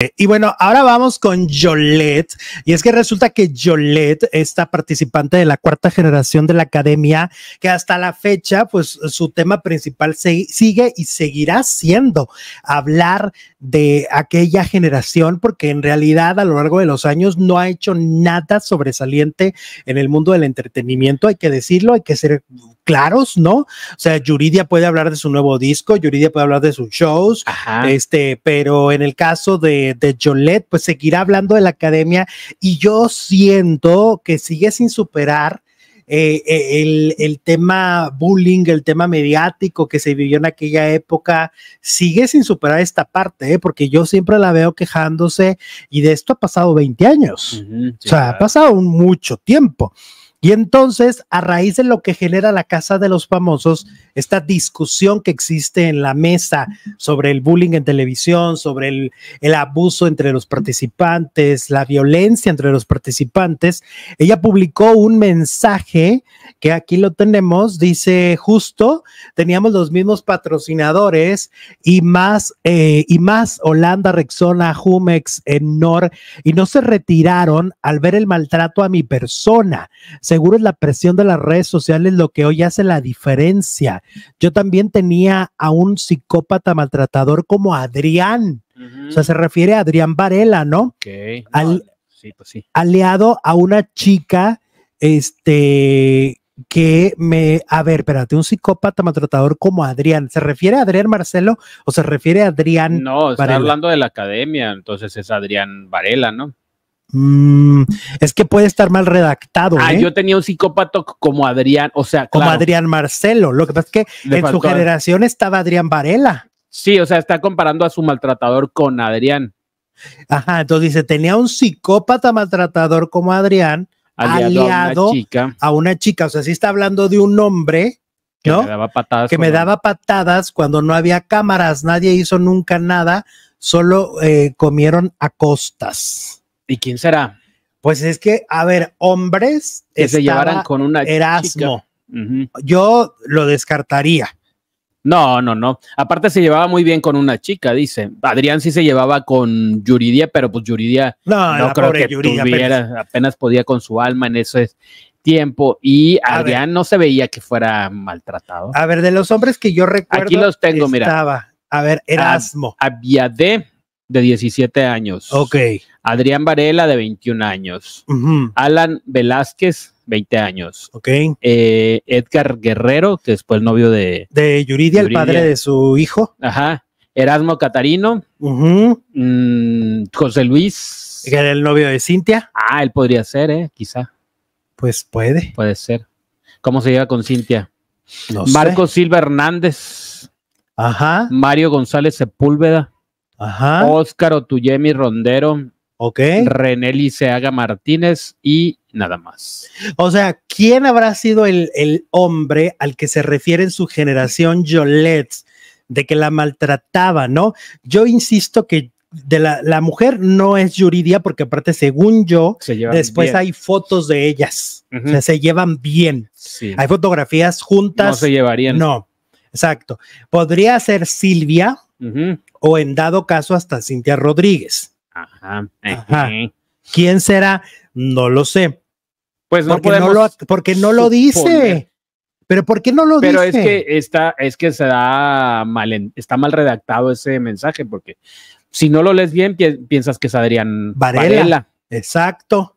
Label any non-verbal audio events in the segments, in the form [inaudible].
Eh, y bueno, ahora vamos con Jolette, Y es que resulta que Jolette, esta participante de la cuarta generación de la academia, que hasta la fecha, pues su tema principal sigue y seguirá siendo hablar de aquella generación, porque en realidad a lo largo de los años no ha hecho nada sobresaliente en el mundo del entretenimiento, hay que decirlo, hay que ser claros, ¿no? O sea, Yuridia puede hablar de su nuevo disco, Yuridia puede hablar de sus shows, este, pero en el caso de, de Jolette, pues seguirá hablando de la academia y yo siento que sigue sin superar eh, eh, el, el, tema bullying, el tema mediático que se vivió en aquella época, sigue sin superar esta parte, ¿eh? porque yo siempre la veo quejándose y de esto ha pasado 20 años. o sea, ha pasado mucho tiempo. Y entonces, a raíz de lo que genera la Casa de los Famosos, esta discusión que existe en la mesa sobre el bullying en televisión, sobre el, abuso entre los participantes, la violencia entre los participantes, ella publicó un mensaje que aquí lo tenemos, dice, justo, teníamos los mismos patrocinadores y más, eh, y más Holanda, Rexona, Jumex, Nor, y no se retiraron al ver el maltrato a mi persona Seguro es la presión de las redes sociales lo que hoy hace la diferencia. Yo también tenía a un psicópata maltratador como Adrián. O sea, se refiere a Adrián Varela, ¿no? sí, pues sí. Aliado a una chica, este, que me, a ver, espérate, un psicópata maltratador como Adrián, ¿se refiere a Adrián Marcelo o se refiere a Adrián? No, está hablando de la academia, entonces es Adrián Varela, ¿no? Mm, es que puede estar mal redactado. Ah, ¿eh? yo tenía un psicópata como Adrián, o sea, como Adrián Marcelo. Lo que pasa es que en su generación estaba Adrián Varela. Sí, o sea, está comparando a su maltratador con Adrián. Ajá, entonces dice, tenía un psicópata maltratador como Adrián, aliado, a, una chica. O sea, sí está hablando de un hombre, que Me daba patadas. Que me daba patadas cuando no había cámaras, nadie hizo nunca nada, solo eh, comieron a costas. ¿Y quién será? Pues es que, a ver, hombres que se llevaran con una Erasmo. Yo lo descartaría. No, no, no. Aparte se llevaba muy bien con una chica, dice. Adrián sí se llevaba con Yuridia, pero pues Yuridia no, no creo que tuviera, apenas. podía con su alma en ese tiempo y Adrián no se veía que fuera maltratado. A ver, de los hombres que yo recuerdo. Aquí los tengo, estaba, A ver, Erasmo. de de 17 años. Ok. Adrián Varela, de 21 años. Alan Velázquez, 20 años. Ok. Eh, Edgar Guerrero, que es después pues, novio de... De Yuridia, el padre de su hijo. Ajá. Erasmo Catarino. Mm, José Luis. Que era el novio de Cintia. Ah, él podría ser, ¿eh? Quizá. Pues puede. Puede ser. ¿Cómo se lleva con Cintia? Marco Silva Hernández. Ajá. Mario González Sepúlveda. Oscar Óscar Otuyemi Rondero. Ok. René Liceaga Martínez y nada más. O sea, ¿quién habrá sido el, hombre al que se refiere en su generación Yolets? de que la maltrataba, ¿no? Yo insisto que de la, mujer no es Yuridia porque aparte según yo después hay fotos de ellas se llevan bien hay fotografías juntas no se llevarían no exacto podría ser Silvia o en dado caso hasta Cintia Rodríguez. Ajá. Eh, eh, eh. ¿Quién será? No lo sé. Pues no porque no lo, porque no lo dice. Pero ¿por qué no lo dice? Pero es que está, es que se da mal, está mal redactado ese mensaje, porque si no lo lees bien, piensas que es Adrián Varela. Exacto.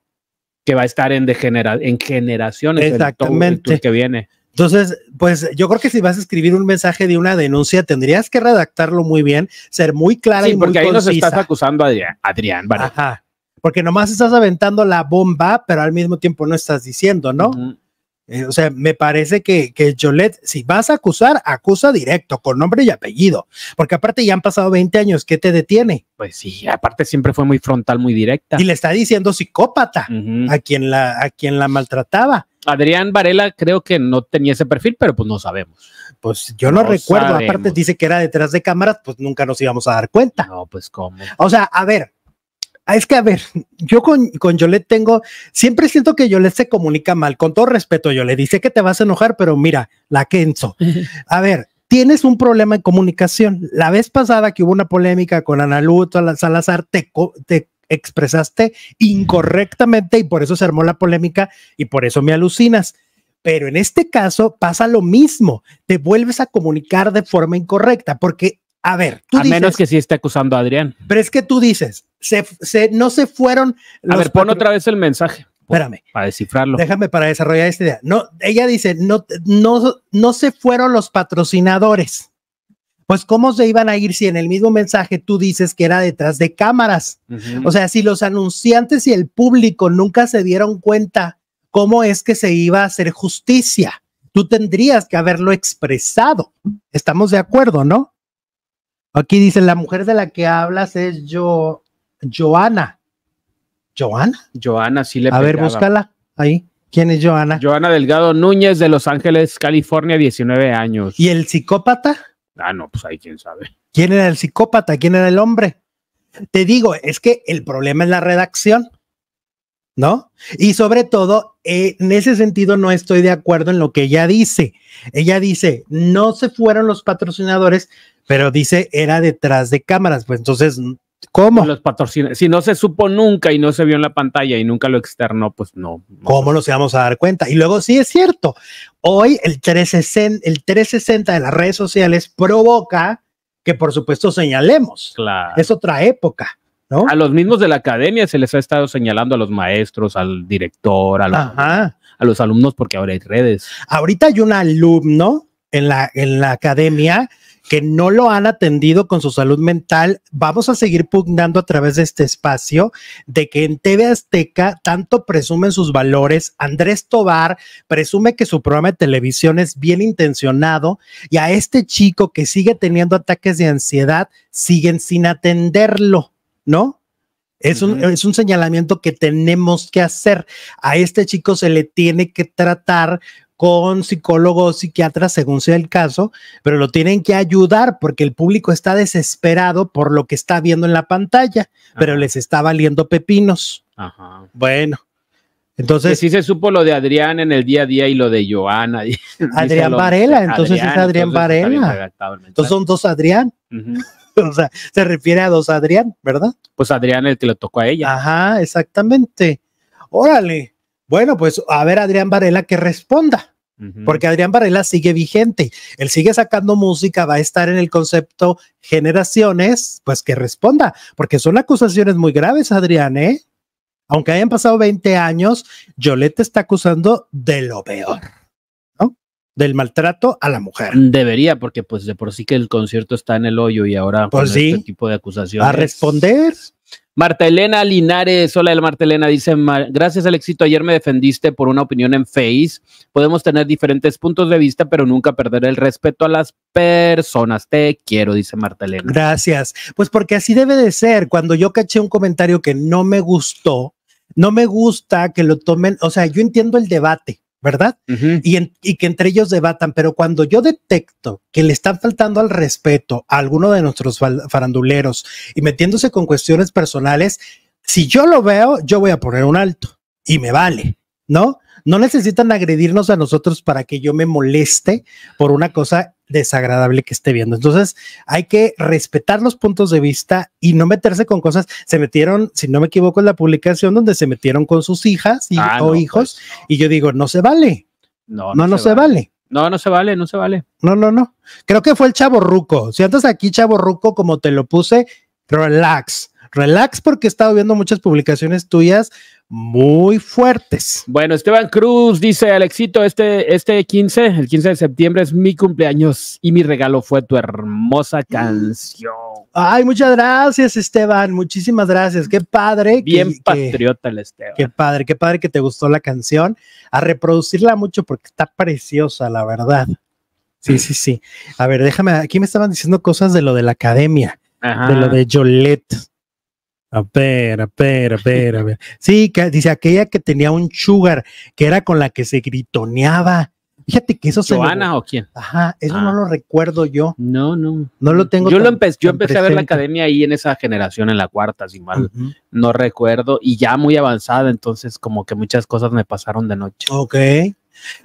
Que va a estar en, generaciones. Exactamente. que viene. Entonces, pues yo creo que si vas a escribir un mensaje de una denuncia, tendrías que redactarlo muy bien, ser muy clara y muy porque ahí concisa. nos estás acusando a Adrián. Ajá. Porque nomás estás aventando la bomba, pero al mismo tiempo no estás diciendo, ¿no? Eh, o sea, me parece que, que Jolette, si vas a acusar, acusa directo, con nombre y apellido. Porque aparte ya han pasado 20 años, ¿qué te detiene? Pues sí, aparte siempre fue muy frontal, muy directa. Y le está diciendo psicópata a, quien la, a quien la maltrataba. Adrián Varela creo que no tenía ese perfil, pero pues no sabemos. Pues yo no, recuerdo, aparte dice que era detrás de cámaras, pues nunca nos íbamos a dar cuenta. No, pues cómo. O sea, a ver, es que a ver, yo con, con Yolette tengo, siempre siento que Yolette se comunica mal, con todo respeto yo le dice que te vas a enojar, pero mira, la Kenzo. [laughs] A ver, tienes un problema en comunicación. La vez pasada que hubo una polémica con Analu, Salazar, te expresaste incorrectamente y por eso se armó la polémica y por eso me alucinas. Pero en este caso pasa lo mismo, te vuelves a comunicar de forma incorrecta, porque, a ver, tú a menos que sí esté acusando a Adrián. Pero es que tú dices, se, no se fueron... Los a ver, pon otra vez el mensaje. Para descifrarlo. Déjame para desarrollar esta idea. No, ella dice, no, no, no se fueron los patrocinadores pues cómo se iban a ir si en el mismo mensaje tú dices que era detrás de cámaras. O sea, si los anunciantes y el público nunca se dieron cuenta cómo es que se iba a hacer justicia, tú tendrías que haberlo expresado. Estamos de acuerdo, ¿no? Aquí dice, la mujer de la que hablas es yo, Joana. ¿Joana? Joana, sí le A ver, búscala ahí. ¿Quién es Joana? Joana Delgado Núñez de Los Ángeles, California, 19 años. ¿Y el psicópata? Ah, no, pues ahí quién sabe. ¿Quién era el psicópata? ¿Quién era el hombre? Te digo, es que el problema es la redacción, ¿no? Y sobre todo, en ese sentido no estoy de acuerdo en lo que ella dice. Ella dice, no se fueron los patrocinadores, pero dice, era detrás de cámaras. Pues entonces ¿Cómo? Los Si no se supo nunca y no se vio en la pantalla y nunca lo externó, pues no. ¿Cómo nos íbamos a dar cuenta? Y luego sí es cierto. Hoy el 360, el de las redes sociales provoca que por supuesto señalemos. Claro. Es otra época. ¿no? A los mismos de la academia se les ha estado señalando a los maestros, al director, a los, a los alumnos, porque ahora hay redes. Ahorita hay un alumno en la, en la academia que no lo han atendido con su salud mental, vamos a seguir pugnando a través de este espacio de que en TV Azteca tanto presumen sus valores, Andrés Tobar presume que su programa de televisión es bien intencionado y a este chico que sigue teniendo ataques de ansiedad siguen sin atenderlo, ¿no? Es un, es un, señalamiento que tenemos que hacer. A este chico se le tiene que tratar con psicólogos, psiquiatras, según sea el caso, pero lo tienen que ayudar porque el público está desesperado por lo que está viendo en la pantalla, pero les está valiendo pepinos. Ajá. Bueno. Entonces, que sí se supo lo de Adrián en el día a día y lo de Joana. [laughs] Adrián Varela, entonces es Adrián Varela. Entonces son dos Adrián. [laughs] o sea, se refiere a dos Adrián, ¿verdad? Pues Adrián el que lo tocó a ella. Ajá, exactamente. Órale. Bueno, pues a ver Adrián Varela que responda, porque Adrián Varela sigue vigente, él sigue sacando música, va a estar en el concepto generaciones, pues que responda, porque son acusaciones muy graves, Adrián, ¿eh? Aunque hayan pasado 20 años, Yolette está acusando de lo peor ¿no? del maltrato a la mujer. Debería, porque pues de por sí que el concierto está en el hoyo y ahora por pues con sí, este tipo de acusaciones. A responder. Marta Elena Linares, hola Marta Elena, dice, gracias al éxito, ayer me defendiste por una opinión en Face. Podemos tener diferentes puntos de vista, pero nunca perder el respeto a las personas. Te quiero, dice Marta Elena. Gracias. Pues porque así debe de ser. Cuando yo caché un comentario que no me gustó, no me gusta que lo tomen, o sea, yo entiendo el debate, ¿verdad? y, y, que entre ellos debatan, pero cuando yo detecto que le están faltando al respeto a alguno de nuestros faranduleros y metiéndose con cuestiones personales, si yo lo veo, yo voy a poner un alto y me vale, ¿no? No necesitan agredirnos a nosotros para que yo me moleste por una cosa desagradable que esté viendo. Entonces, hay que respetar los puntos de vista y no meterse con cosas. Se metieron, si no me equivoco, en la publicación donde se metieron con sus hijas ah, o pues. hijos, y yo digo, no se vale. No, no, no, se, vale. No, no se vale, no se vale. No, no, no. Creo que fue el chavo ruco. Si andas aquí, chavo ruco, como te lo puse, relax relax porque he estado viendo muchas publicaciones tuyas muy fuertes. Bueno, Esteban Cruz dice, Alexito, este, este 15, el 15 de septiembre es mi cumpleaños y mi regalo fue tu hermosa mm. canción. Ay, muchas gracias, Esteban. Muchísimas gracias. Qué padre. Bien patriota el Esteban. Qué padre, qué padre que te gustó la canción. A reproducirla mucho porque está preciosa, la verdad. Sí, sí, sí. A ver, déjame, aquí me estaban diciendo cosas de lo de la academia, de lo de Yolette. A ver, a ver, a ver, a ver. Sí, que, dice aquella que tenía un sugar, que era con la que se gritoneaba. Fíjate que eso se. se lo... o quién? Ajá, eso no ah. lo recuerdo yo. No, no. No lo tengo. Yo, lo yo empecé a ver la academia ahí en esa generación, en la cuarta, sin mal no recuerdo, y ya muy avanzada, entonces como que muchas cosas me pasaron de noche. Ok.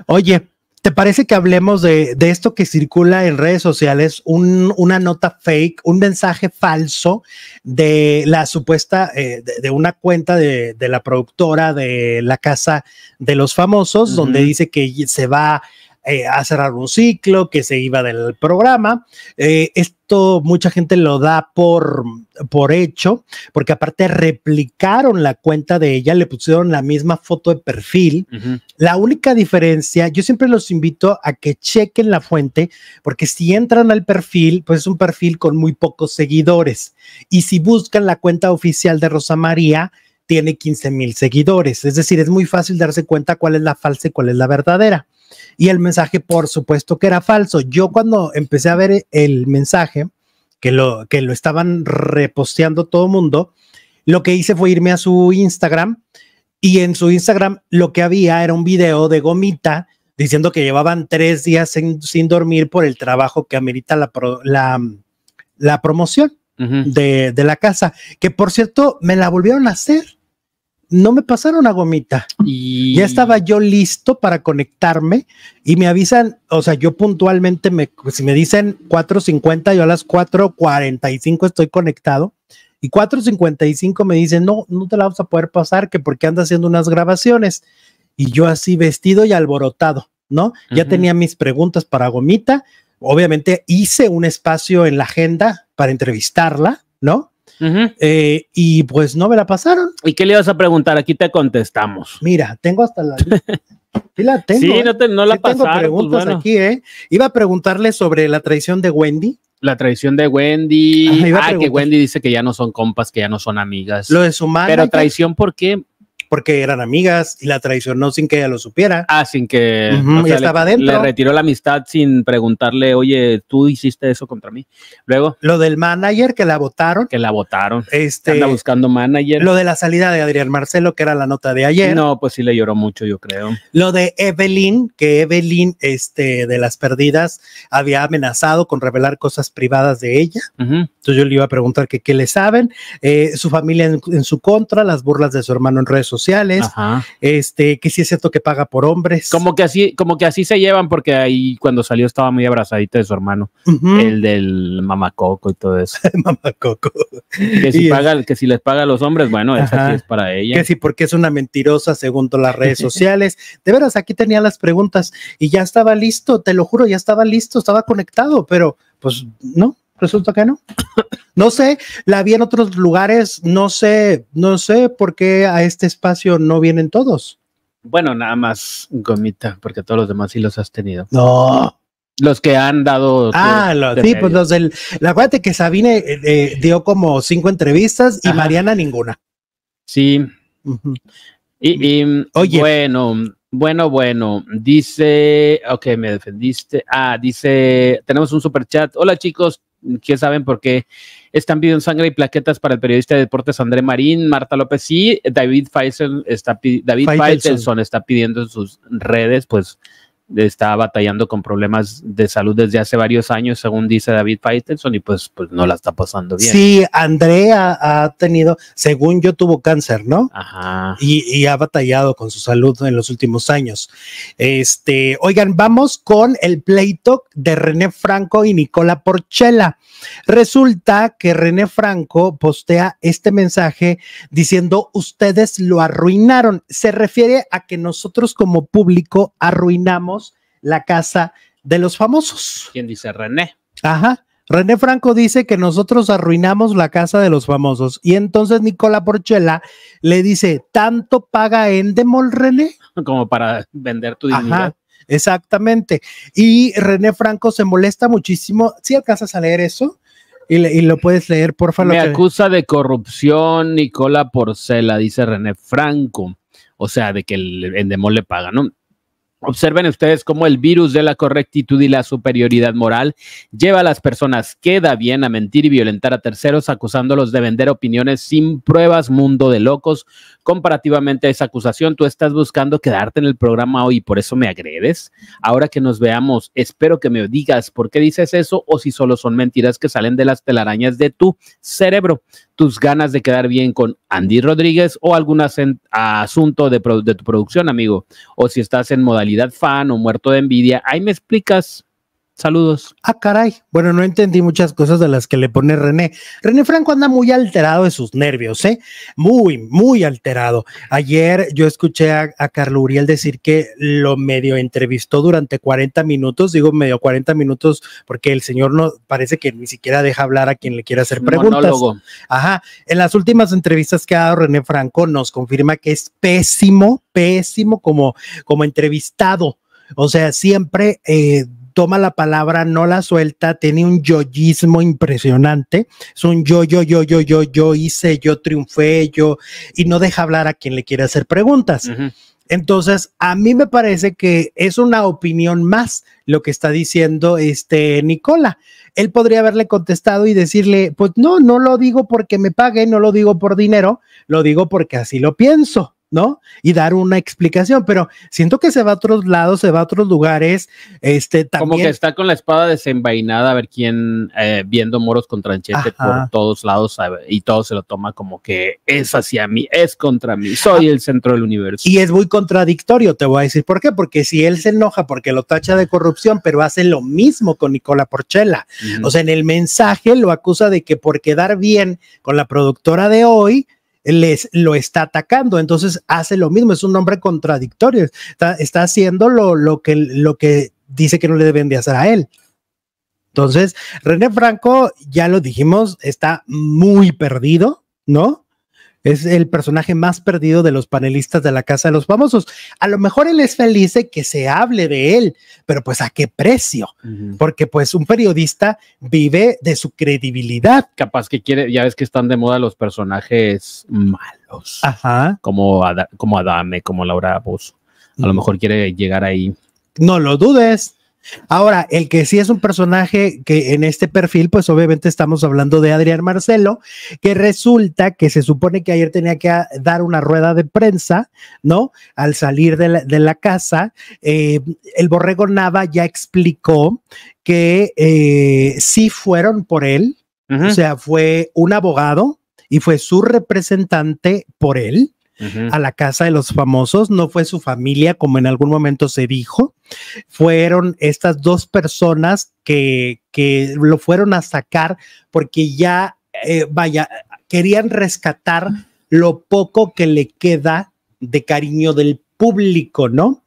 Oye, ¿Te parece que hablemos de, esto que circula en redes sociales, una nota fake, un mensaje falso de la supuesta, eh, de, una cuenta de, de, la productora de la casa de los famosos, donde dice que se va eh, a cerrar un ciclo, que se iba del programa. Eh, esto mucha gente lo da por, por hecho, porque aparte replicaron la cuenta de ella, le pusieron la misma foto de perfil. La única diferencia, yo siempre los invito a que chequen la fuente, porque si entran al perfil, pues es un perfil con muy pocos seguidores. Y si buscan la cuenta oficial de Rosa María, tiene 15 mil seguidores. Es decir, es muy fácil darse cuenta cuál es la falsa y cuál es la verdadera. Y el mensaje, por supuesto que era falso. Yo cuando empecé a ver el mensaje, que lo, que lo estaban reposteando todo el mundo, lo que hice fue irme a su Instagram y en su Instagram lo que había era un video de gomita diciendo que llevaban tres días sin, dormir por el trabajo que amerita la, la, la promoción de, de, la casa, que por cierto me la volvieron a hacer no me pasaron a gomita. Y... Ya estaba yo listo para conectarme y me avisan, o sea, yo puntualmente, me, si me dicen 4.50, yo a las 4.45 estoy conectado y 4.55 me dicen, no, no te la vas a poder pasar, que porque anda haciendo unas grabaciones. Y yo así vestido y alborotado, ¿no? Ya tenía mis preguntas para gomita. Obviamente hice un espacio en la agenda para entrevistarla, ¿no? Eh, y pues no me la pasaron. ¿Y qué le ibas a preguntar? Aquí te contestamos. Mira, tengo hasta la. sí, la [laughs] tengo. Sí, ¿eh? no, no, la pasaron. Tengo pues preguntas aquí, ¿eh? Iba a preguntarle sobre la traición de Wendy. La traición de Wendy. ah, que Wendy dice que ya no son compas, que ya no son amigas. Lo de su madre. Pero traición, ¿por qué? porque eran amigas y la traicionó sin que ella lo supiera. Ah, sin que estaba dentro. Le retiró la amistad sin preguntarle, oye, tú hiciste eso contra mí. Luego. Lo del manager que la votaron. Que la votaron. Este. Anda buscando manager. Lo de la salida de Adrián Marcelo, que era la nota de ayer. No, pues sí le lloró mucho, yo creo. Lo de Evelyn, que Evelyn, este, de las perdidas, había amenazado con revelar cosas privadas de ella. Entonces yo le iba a preguntar que qué le saben. Eh, su familia en, su contra, las burlas de su hermano en redes sociales, este, que si es cierto que paga por hombres. Como que así, como que así se llevan, porque ahí cuando salió estaba muy abrazadita de su hermano, el del mamacoco y todo eso. [laughs] mamacoco. Que si paga, que si les paga a los hombres, bueno, eso sí es para ella. Que sí, porque es una mentirosa según las redes [laughs] sociales. de veras, aquí tenía las preguntas y ya estaba listo, te lo juro, ya estaba listo, estaba conectado, pero pues no, resulta que no. [coughs] No sé, la vi en otros lugares, no sé, no sé por qué a este espacio no vienen todos. Bueno, nada más gomita, porque todos los demás sí los has tenido. No. Los que han dado. Ah, los, sí, pues los del. La acuérdate que Sabine eh, eh, dio como cinco entrevistas y Mariana ninguna. Sí. y, y, Oye. Bueno, bueno, bueno, dice, ok, me defendiste. Ah, dice, tenemos un super chat. Hola chicos, quién saben por qué están pidiendo sangre y plaquetas para el periodista de deportes André Marín, Marta López y David Faison está, David está pidiendo en sus redes, pues está batallando con problemas de salud desde hace varios años, según dice David Faitelson, y pues, pues no la está pasando bien. Sí, Andrea ha tenido, según yo, tuvo cáncer, ¿no? Ajá. Y, ha batallado con su salud en los últimos años. Este, oigan, vamos con el Talk de René Franco y Nicola Porchela. Resulta que René Franco postea este mensaje diciendo, ustedes lo arruinaron. Se refiere a que nosotros como público arruinamos la casa de los famosos. ¿Quién dice René? Ajá. René Franco dice que nosotros arruinamos la casa de los famosos. Y entonces Nicola Porchela le dice: ¿Tanto paga Endemol, René? Como para vender tu dinero. Ajá, exactamente. Y René Franco se molesta muchísimo. Si alcanzas a leer eso? Y, lo puedes leer, por favor. Me acusa de corrupción Nicola Porcela, dice René Franco. O sea, de que el Endemol le paga, ¿no? Observen ustedes cómo el virus de la correctitud y la superioridad moral lleva a las personas que da bien a mentir y violentar a terceros, acusándolos de vender opiniones sin pruebas, mundo de locos. Comparativamente a esa acusación, tú estás buscando quedarte en el programa hoy, por eso me agredes. Ahora que nos veamos, espero que me digas por qué dices eso o si solo son mentiras que salen de las telarañas de tu cerebro, tus ganas de quedar bien con Andy Rodríguez o algún asunto de, de tu producción, amigo, o si estás en modalidad fan o muerto de envidia, ahí me explicas Saludos. Ah, caray. Bueno, no entendí muchas cosas de las que le pone René. René Franco anda muy alterado de sus nervios, ¿eh? Muy, muy alterado. Ayer yo escuché a, a Carlo Uriel decir que lo medio entrevistó durante 40 minutos, digo medio 40 minutos, porque el señor no parece que ni siquiera deja hablar a quien le quiera hacer preguntas. Ajá. En las últimas entrevistas que ha dado René Franco nos confirma que es pésimo, pésimo como, como entrevistado. O sea, siempre eh, toma la palabra, no la suelta, tiene un yoyismo impresionante, es un yo, yo, yo, yo, yo, yo hice, yo triunfé, yo, y no deja hablar a quien le quiere hacer preguntas. Entonces, a mí me parece que es una opinión más lo que está diciendo este Nicola. Él podría haberle contestado y decirle, pues no, no lo digo porque me pague, no lo digo por dinero, lo digo porque así lo pienso. ¿no? Y dar una explicación, pero siento que se va a otros lados, se va a otros lugares, este Como que está con la espada desenvainada, a ver quién, eh, viendo moros con tranchete por todos lados, y todo se lo toma como que es hacia mí, es contra mí, soy ah. el centro del universo. Y es muy contradictorio, te voy a decir por qué, porque si él se enoja porque lo tacha de corrupción, pero hace lo mismo con Nicola Porchela, o sea, en el mensaje lo acusa de que por quedar bien con la productora de hoy, les lo está atacando. Entonces hace lo mismo, es un hombre contradictorio, está, haciendo lo, lo, que, lo que dice que no le deben de hacer a él. Entonces, René Franco, ya lo dijimos, está muy perdido, ¿no? es el personaje más perdido de los panelistas de la Casa de los Famosos. A lo mejor él es feliz de que se hable de él, pero pues a qué precio, porque pues un periodista vive de su credibilidad. Capaz que quiere, ya ves que están de moda los personajes malos, Ajá. Como, Adame, como Laura Bozo. A lo mejor quiere llegar ahí. No lo dudes. Ahora, el que sí es un personaje que en este perfil, pues obviamente estamos hablando de Adrián Marcelo, que resulta que se supone que ayer tenía que ah, dar una rueda de prensa, ¿no? Al salir de la, casa, eh, el borrego Nava ya explicó que eh, sí fueron por él, o sea, fue un abogado y fue su representante por él a la casa de los famosos, no fue su familia como en algún momento se dijo, fueron estas dos personas que, lo fueron a sacar porque ya, eh, vaya, querían rescatar lo poco que le queda de cariño del público, ¿no?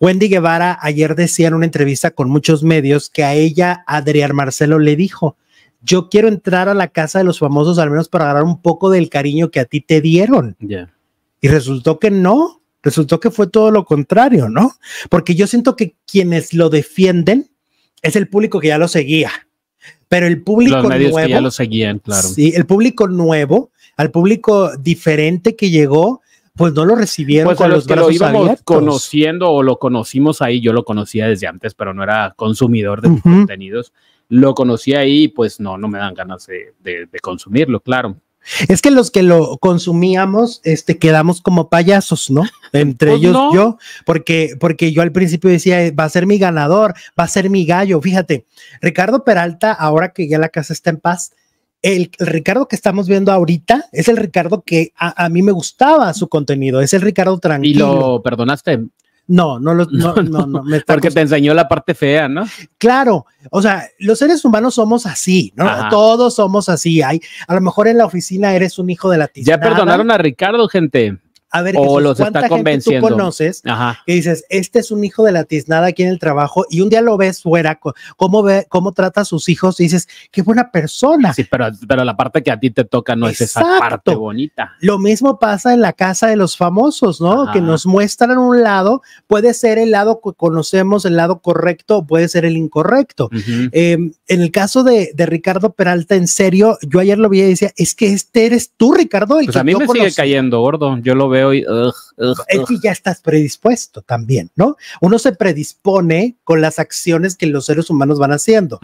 Wendy Guevara ayer decía en una entrevista con muchos medios que a ella Adrián Marcelo le dijo, yo quiero entrar a la casa de los famosos al menos para agarrar un poco del cariño que a ti te dieron. Ya y resultó que no, resultó que fue todo lo contrario, ¿no? Porque yo siento que quienes lo defienden es el público que ya lo seguía. Pero el público nuevo, que ya lo seguían, claro. Sí, el público nuevo, al público diferente que llegó, pues no lo recibieron pues con los, que lo íbamos conociendo o lo conocimos ahí, yo lo conocía desde antes, pero no era consumidor de contenidos. Lo conocía ahí, pues no, no me dan ganas de consumirlo, claro. Es que los que lo consumíamos, este, quedamos como payasos, ¿no? Entre pues ellos yo, porque, porque yo al principio decía, eh, va a ser mi ganador, va a ser mi gallo. Fíjate, Ricardo Peralta, ahora que ya la casa está en paz, el, Ricardo que estamos viendo ahorita es el Ricardo que a, mí me gustaba su contenido, es el Ricardo tranquilo. ¿Y lo perdonaste? No, no, no, [laughs] no, no, me Porque te enseñó la parte fea, ¿no? Claro, o sea, los seres humanos somos así, ¿no? Todos somos así. Hay, a lo mejor en la oficina eres un hijo de la tía. Ya perdonaron a Ricardo, gente a ver o los tú conoces que dices, este es un hijo de la tiznada aquí en el trabajo y un día lo ves fuera, cómo, ve, cómo trata a sus hijos y dices, qué buena persona. Sí, pero, pero la parte que a ti te toca no es esa parte bonita. Lo mismo pasa en la casa de los famosos, ¿no? Que nos muestran un lado, puede ser el lado que conocemos, el lado correcto, puede ser el incorrecto. Em, en el caso de, Ricardo Peralta, en serio, yo ayer lo vi y decía, es que este eres tú, Ricardo, pues a mí me sigue cayendo gordo, yo lo veo hoy. es que ya estás predispuesto también, ¿no? Uno se predispone con las acciones que los seres humanos van haciendo.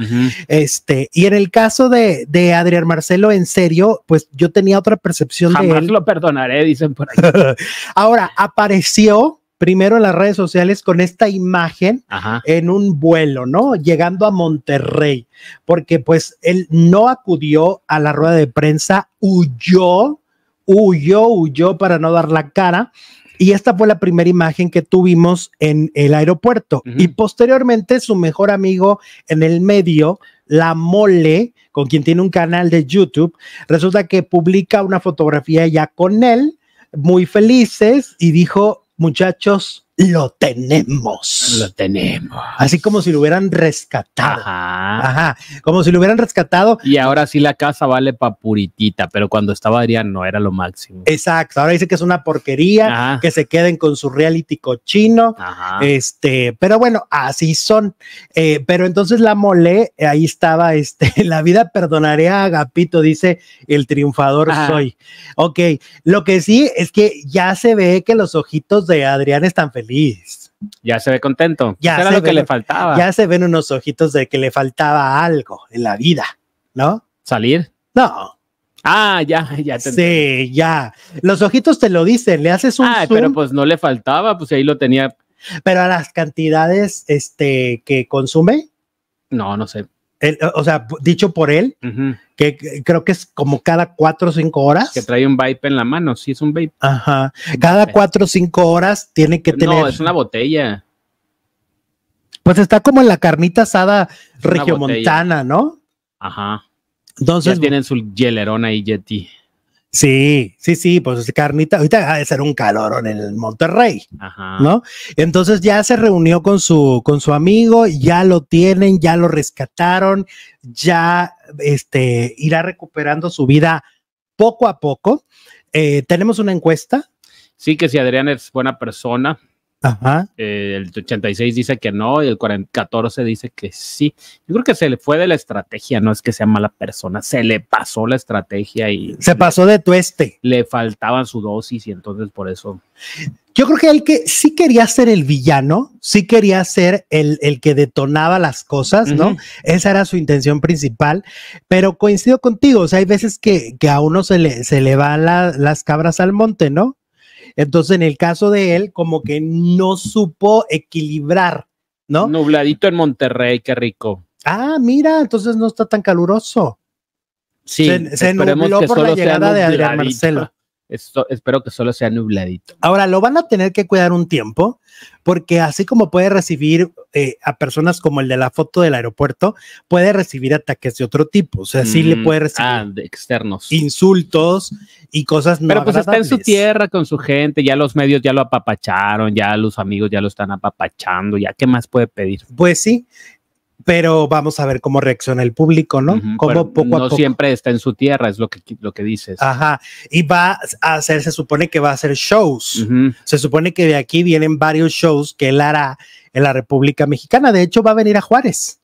este, y en el caso de, Adrián Marcelo, en serio, pues yo tenía otra percepción de él. lo perdonaré, dicen por ahí. [laughs] Ahora, apareció primero en las redes sociales con esta imagen en un vuelo, ¿no? Llegando a Monterrey, porque pues él no acudió a la rueda de prensa, huyó huyó, huyó para no dar la cara. Y esta fue la primera imagen que tuvimos en el aeropuerto. Y posteriormente su mejor amigo en el medio, La Mole, con quien tiene un canal de YouTube, resulta que publica una fotografía ya con él, muy felices, y dijo, muchachos, lo tenemos. Lo tenemos. Así como si lo hubieran rescatado. Ajá. Como si lo hubieran rescatado. Y ahora sí la casa vale pa' puritita, pero cuando estaba Adrián no era lo máximo. Exacto. Ahora dice que es una porquería, que se queden con su reality cochino. Ajá. Este, pero bueno, así son. Eh, pero entonces la mole, eh, ahí estaba, este, [laughs] la vida perdonaré a Agapito, dice el triunfador soy. Ok. Lo que sí es que ya se ve que los ojitos de Adrián están felices. Ya se ve contento. Ya era lo que le faltaba. Ya se ven unos ojitos de que le faltaba algo en la vida, ¿no? Salir. No. Ah, ya, [laughs] ya. sí, ya. Los ojitos te lo dicen, le haces un. Ah, pero pues no le faltaba, pues ahí lo tenía. Pero a las cantidades este, que consume. No, no sé o sea, dicho por él, que, creo que es como cada cuatro o cinco horas. Que trae un vape en la mano, sí es un vape. Ajá. Cada cuatro o cinco horas tiene que tener. No, es una botella. Pues está como en la carnita asada regiomontana, ¿no? Ajá. Entonces. tienen su hielerón ahí, Yeti. Sí, sí, sí, pues Carnita, ahorita ha de ser un calor en el Monterrey, ¿no? Entonces ya se reunió con su, con su amigo, ya lo tienen, ya lo rescataron, ya este, irá recuperando su vida poco a poco. Eh, tenemos una encuesta. Sí, que si Adrián es buena persona, Ajá. Eh, el 86 dice que no y el 14 dice que sí. Yo creo que se le fue de la estrategia, no es que sea mala persona, se le pasó la estrategia y... Se pasó de tueste. Le faltaban su dosis y entonces por eso... Yo creo que el que sí quería ser el villano, sí quería ser el, que detonaba las cosas, ¿no? Esa era su intención principal, pero coincido contigo, o sea, hay veces que, que a uno se le, se le van las cabras al monte, ¿no? Entonces, en el caso de él, como que no supo equilibrar, ¿no? Nubladito en Monterrey, qué rico. Ah, mira, entonces no está tan caluroso. Sí, se, se nubló por la llegada de Adrián Marcelo espero que solo sea nubladito. Ahora, lo van a tener que cuidar un tiempo, porque así como puede recibir eh, a personas como el de la foto del aeropuerto, puede recibir ataques de otro tipo. O sea, sí le mm, puede recibir ah, externos. insultos y cosas no Pero pues está en su tierra con su gente, ya los medios ya lo apapacharon, ya los amigos ya lo están apapachando, ya qué más puede pedir. Pues sí, pero vamos a ver cómo reacciona el público, ¿no? como poco no siempre está en su tierra, es lo que, lo que dices. Ajá, y va a hacer, se supone que va a hacer shows, se supone que de aquí vienen varios shows que él hará en la República Mexicana, de hecho va a venir a Juárez.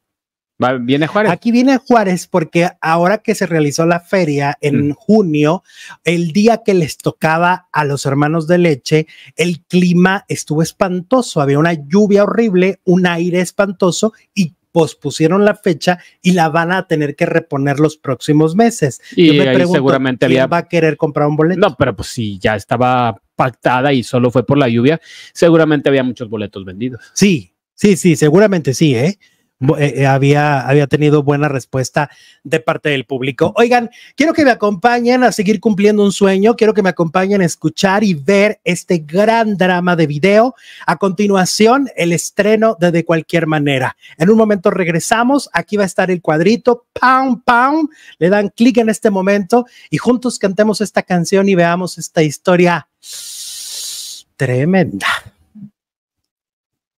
Va, viene a Juárez. Aquí viene a Juárez porque ahora que se realizó la feria en mm. junio, el día que les tocaba a los hermanos de leche, el clima estuvo espantoso, había una lluvia horrible, un aire espantoso y pospusieron la fecha y la van a tener que reponer los próximos meses. Y Yo me pregunto, seguramente ¿quién va a querer comprar un boleto? No, pero pues si ya estaba pactada y solo fue por la lluvia, seguramente había muchos boletos vendidos. Sí, sí, sí, seguramente sí, ¿eh? Eh, eh, había, había tenido buena respuesta de parte del público. Oigan, quiero que me acompañen a seguir cumpliendo un sueño, quiero que me acompañen a escuchar y ver este gran drama de video. A continuación, el estreno de De cualquier manera. En un momento regresamos, aquí va a estar el cuadrito, pam, pam, le dan clic en este momento y juntos cantemos esta canción y veamos esta historia tremenda.